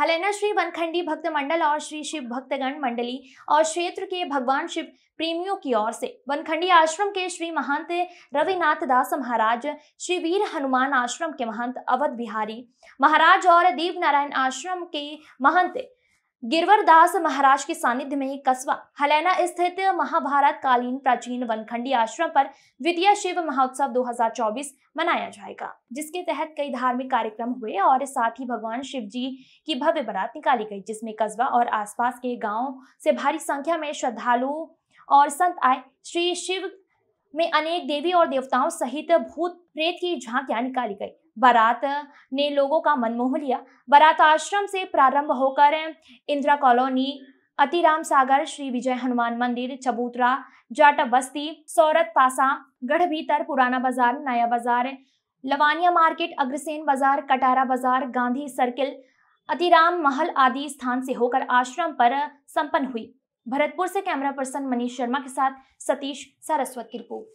हलेना श्री वनखंडी भक्त मंडल और श्री शिव भक्तगण मंडली और क्षेत्र के भगवान शिव प्रेमियों की ओर से वनखंडी आश्रम के श्री महंत रविनाथ दास महाराज श्री वीर हनुमान आश्रम के महंत अवध बिहारी महाराज और देव नारायण आश्रम के महंत गिरवर दास महाराज के सानिध्य में कस्बा हलैना स्थित महाभारत कालीन प्राचीन वनखंडी आश्रम पर द्वितीय शिव महोत्सव 2024 मनाया जाएगा जिसके तहत कई धार्मिक कार्यक्रम हुए और साथ ही भगवान शिव जी की भव्य बारात निकाली गई जिसमें कस्बा और आसपास के गांव से भारी संख्या में श्रद्धालु और संत आए श्री शिव में अनेक देवी और देवताओं सहित भूत प्रेत की झांकियां निकाली गई बारात ने लोगों का मन मोह लिया बारात आश्रम से प्रारंभ होकर इंदिरा कॉलोनी अतिराम सागर श्री विजय हनुमान मंदिर चबूतरा जाट बस्ती सौरत पासा गढ़ भीतर पुराना बाजार नया बाजार लवानिया मार्केट अग्रसेन बाजार कटारा बाजार गांधी सर्किल अतिराम महल आदि स्थान से होकर आश्रम पर संपन्न हुई भरतपुर से कैमरा पर्सन मनीष शर्मा के साथ सतीश सारस्वत की रिपोर्ट